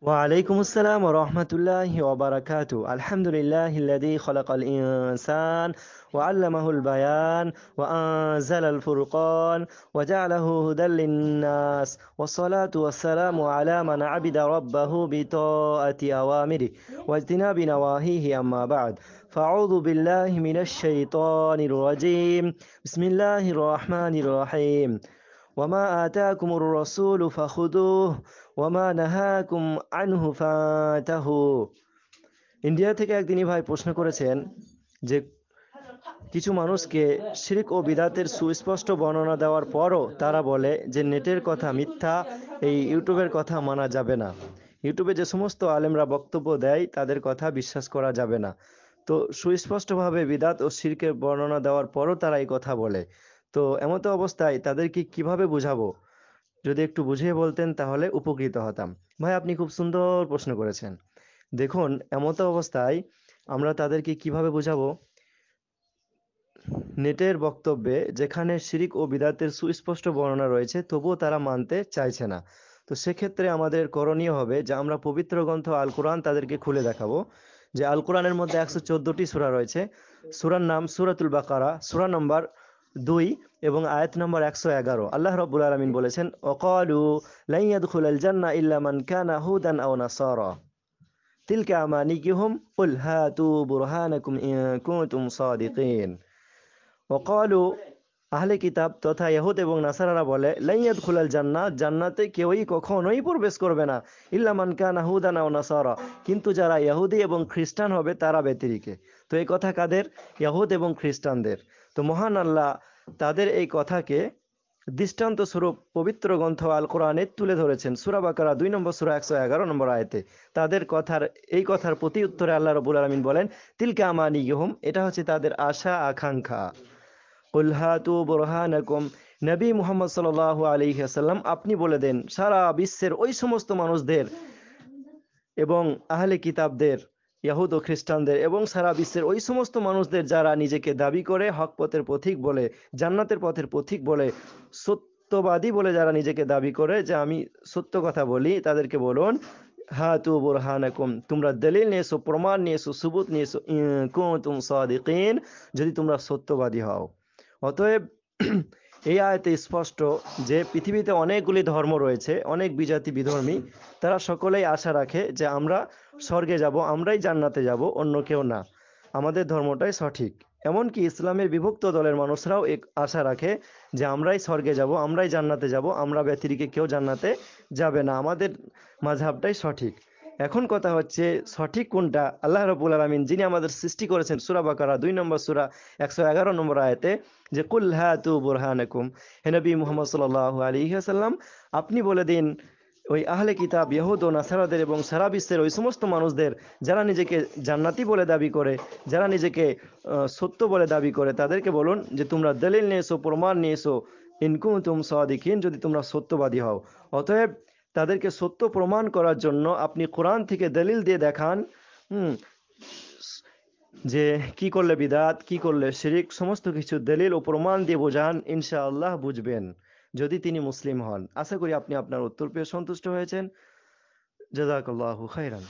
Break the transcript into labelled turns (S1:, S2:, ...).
S1: وعليكم السلام ورحمة الله وبركاته الحمد لله الذي خلق الإنسان وعلمه البيان وأنزل الفرقان وجعله هدى للناس والصلاة والسلام على من عبد ربه بطاعة أوامره واجتناب نواهيه أما بعد فأعوذ بالله من الشيطان الرجيم بسم الله الرحمن الرحيم وما آتاكم الرسول فخذوه ওয়ামা ইন্ডিয়া থেকে একদিনই ভাই প্রশ্ন করেছেন যে কিছু মানুষকে শিরিক ও বিদাতের সুস্পষ্ট বর্ণনা দেওয়ার পরও তারা বলে যে নেটের কথা মিথ্যা এই ইউটিউবের কথা মানা যাবে না ইউটিউবে যে সমস্ত আলেমরা বক্তব্য দেয় তাদের কথা বিশ্বাস করা যাবে না তো সুস্পষ্টভাবে বিদাত ও শিরকের বর্ণনা দেওয়ার পরও তারা এই কথা বলে তো এমতো অবস্থায় তাদেরকে কিভাবে বুঝাবো যদি একটু বুঝিয়ে বলতেন তাহলে উপকৃত হতাম ভাই আপনি খুব সুন্দর প্রশ্ন করেছেন দেখুন এমত অবস্থায় আমরা তাদেরকে কিভাবে বোঝাবো নেটের বক্তব্যে যেখানে শিরিক ও বিদাতের সুস্পষ্ট বর্ণনা রয়েছে তবুও তারা মানতে চাইছে না তো সেক্ষেত্রে আমাদের করণীয় হবে যে আমরা পবিত্র গ্রন্থ আল কোরআন তাদেরকে খুলে দেখাবো যে আল কোরআনের মধ্যে একশো চোদ্দটি সুরা রয়েছে সুরার নাম সুরাতুল বাকারা সুরা নম্বর দুই এবং আয়াত নম্বর একশো এগারো আল্লাহ রব্বুল আলমিন বলেছেন অকলু লাইয়াদুল জান্না ইল্লামান কানা হুদান আও নাসার তিলকে আমানিকিহুম উল হাতু বুরহানকুম ইন কুনতুম সাদিকিন وقالوا আহলে কিতাব তথা ইহুদ এবং নাসারারা বলে লাইয়াদ খুলাল জান্না জান্নাতে কেউই কখনোই প্রবেশ করবে না ইল্লামান কান আহুদানা ও নাসারা কিন্তু যারা ইহুদি এবং খ্রিস্টান হবে তারা ব্যতিরিকে তো এই কথা কাদের ইহুদ এবং খ্রিস্টানদের তো মহান আল্লাহ তাদের এই কথাকে দৃষ্টান্ত স্বরূপ পবিত্র গ্রন্থ আল কোরআনে তুলে ধরেছেন সুরা বাকারা দুই নম্বর সুরা একশো এগারো নম্বর আয়তে তাদের কথার এই কথার প্রতি উত্তরে আল্লাহ রবুল আলমিন বলেন তিলকা আমানি ইহম এটা হচ্ছে তাদের আশা আকাঙ্ক্ষা নবী মোহাম্মদ সাল আলিহাসাল্লাম আপনি বলে দেন সারা বিশ্বের ওই সমস্ত মানুষদের এবং আহলে কিতাবদের ইয়াহুদ ও খ্রিস্টানদের এবং সারা বিশ্বের ওই সমস্ত মানুষদের যারা নিজেকে দাবি করে হক পথের পথিক বলে জান্নাতের পথের পথিক বলে সত্যবাদী বলে যারা নিজেকে দাবি করে যে আমি সত্য কথা বলি তাদেরকে বলুন হা তু বোরহানকুম তোমরা দলিল নিয়েছো প্রমাণ নিয়েছো সুবুত নিয়েছো কুম সাদিকিন যদি তোমরা সত্যবাদী হও অতএব এই আয়তে স্পষ্ট যে পৃথিবীতে অনেকগুলি ধর্ম রয়েছে অনেক বিজাতি বিধর্মী তারা সকলেই আশা রাখে যে আমরা স্বর্গে যাব আমরাই জান্নাতে যাব অন্য কেউ না আমাদের ধর্মটাই সঠিক এমনকি ইসলামের বিভক্ত দলের মানুষরাও এক আশা রাখে যে আমরাই স্বর্গে যাব আমরাই জান্নাতে যাব আমরা ব্যতিরিকে কেউ জান্নাতে যাবে না আমাদের মাঝহাবটাই সঠিক এখন কথা হচ্ছে সঠিক কোনটা আল্লাহ রবুল আলমিন যিনি আমাদের সৃষ্টি করেছেন সুরা বাকারা দুই নম্বর সুরা একশো এগারো নম্বর আয়তে যে কুল্হা তু বুরহানকুম হেনবী মোহাম্মদ সাল আলী সাল্লাম আপনি বলে দিন ওই আহলে কিতাব ইহুদ ও নাসারাদের এবং সারা বিশ্বের ওই সমস্ত মানুষদের যারা নিজেকে জান্নাতি বলে দাবি করে যারা নিজেকে সত্য বলে দাবি করে তাদেরকে বলুন যে তোমরা দলিল নিয়ে এসো প্রমাণ নিয়ে এসো ইনকুম তুম সদিকিন যদি তোমরা সত্যবাদী হও অতএব তাদেরকে সত্য প্রমাণ করার জন্য আপনি কোরআন থেকে দলিল দিয়ে দেখান হুম যে কি করলে বিদাত কি করলে শিরিক সমস্ত কিছু দলিল ও প্রমাণ দিয়ে বোঝান আল্লাহ বুঝবেন যদি তিনি মুসলিম হন আশা করি আপনি আপনার উত্তর পেয়ে সন্তুষ্ট হয়েছেন জাজাকাল্লাহ খাইরান